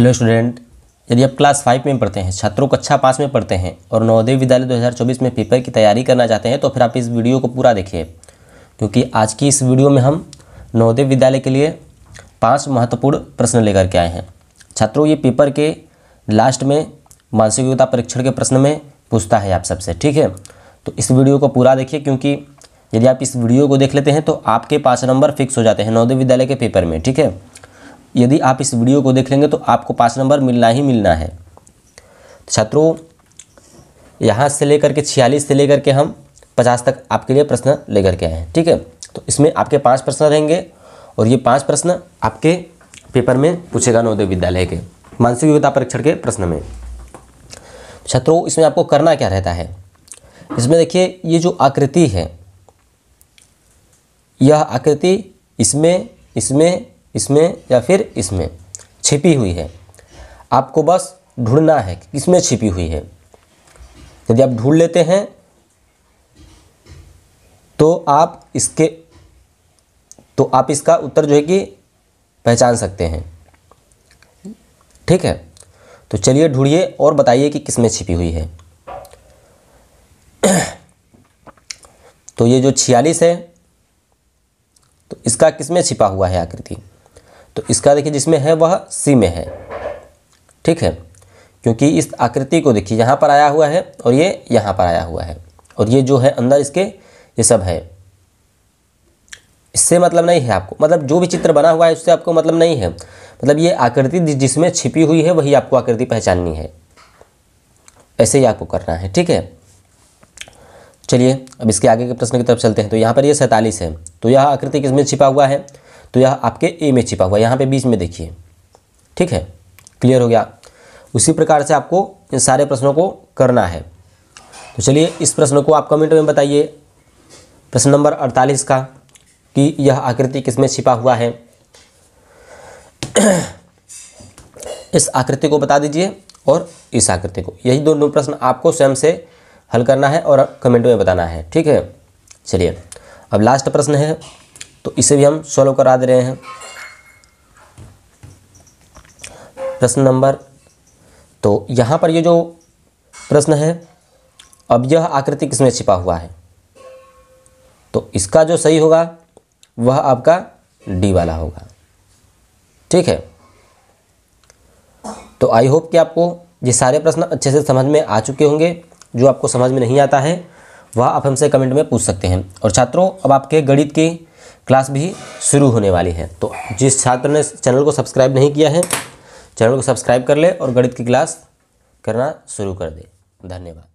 hello student यदि आप class five में पढ़ते हैं छात्रों कक्षा अच्छा पाँच में पढ़ते हैं और नवोदय विद्यालय 2024 में पेपर की तैयारी करना चाहते हैं तो फिर आप इस वीडियो को पूरा देखिए क्योंकि आज की इस वीडियो में हम नवोदय विद्यालय के लिए पाँच महत्वपूर्ण प्रश्न लेकर के आए हैं छात्रों ये पेपर के लास्ट में मानसिक योग्यता परीक्षण के प्रश्न में पूछता है आप सबसे ठीक है तो इस वीडियो को पूरा देखिए क्योंकि यदि आप इस वीडियो को देख लेते हैं तो आपके पाँच नंबर फिक्स हो जाते हैं नवोदय विद्यालय के पेपर में ठीक है यदि आप इस वीडियो को देख लेंगे तो आपको पाँच नंबर मिलना ही मिलना है तो छात्रों यहाँ से लेकर के छियालीस से लेकर के हम पचास तक आपके लिए प्रश्न लेकर के आए हैं ठीक है तो इसमें आपके पाँच प्रश्न रहेंगे और ये पाँच प्रश्न आपके पेपर में पूछेगा नवोदय विद्यालय के मानसिक योग्यता परीक्षण के प्रश्न में तो छात्रों इसमें आपको करना क्या रहता है इसमें देखिए ये जो आकृति है यह आकृति इसमें इसमें इसमें या फिर इसमें छिपी हुई है आपको बस ढूंढना है कि किसमें छिपी हुई है यदि आप ढूंढ लेते हैं तो आप इसके तो आप इसका उत्तर जो है कि पहचान सकते हैं ठीक है तो चलिए ढूंढिए और बताइए कि किस में छिपी हुई है तो ये जो छियालीस है तो इसका किस में छिपा हुआ है आकृति तो इसका देखिए जिसमें है वह सी में है ठीक है क्योंकि इस आकृति को देखिए यहाँ पर आया हुआ है और ये यहाँ पर आया हुआ है और ये जो है अंदर इसके ये सब है इससे मतलब नहीं है आपको मतलब जो भी चित्र बना हुआ है उससे आपको मतलब नहीं है मतलब ये आकृति जिसमें छिपी हुई है वही आपको आकृति पहचाननी है ऐसे ही आपको करना है ठीक है चलिए अब इसके आगे के प्रश्न की तरफ चलते हैं तो यहाँ पर ये सैंतालीस है तो यह आकृति किसमें छिपा हुआ है तो यह आपके ए में छिपा हुआ है यहाँ पे बीच में देखिए ठीक है क्लियर हो गया उसी प्रकार से आपको इन सारे प्रश्नों को करना है तो चलिए इस प्रश्न को आप कमेंट में बताइए प्रश्न नंबर अड़तालीस का कि यह आकृति किस में छिपा हुआ है इस आकृति को बता दीजिए और इस आकृति को यही दोनों प्रश्न आपको स्वयं से हल करना है और कमेंट में बताना है ठीक है चलिए अब लास्ट प्रश्न है तो इसे भी हम सॉल्व करा दे रहे हैं प्रश्न नंबर तो यहाँ पर ये जो प्रश्न है अब यह आकृति किसमें छिपा हुआ है तो इसका जो सही होगा वह आपका डी वाला होगा ठीक है तो आई होप कि आपको ये सारे प्रश्न अच्छे से समझ में आ चुके होंगे जो आपको समझ में नहीं आता है वह आप हमसे कमेंट में पूछ सकते हैं और छात्रों अब आपके गणित के क्लास भी शुरू होने वाली है तो जिस छात्र ने चैनल को सब्सक्राइब नहीं किया है चैनल को सब्सक्राइब कर ले और गणित की क्लास करना शुरू कर दे धन्यवाद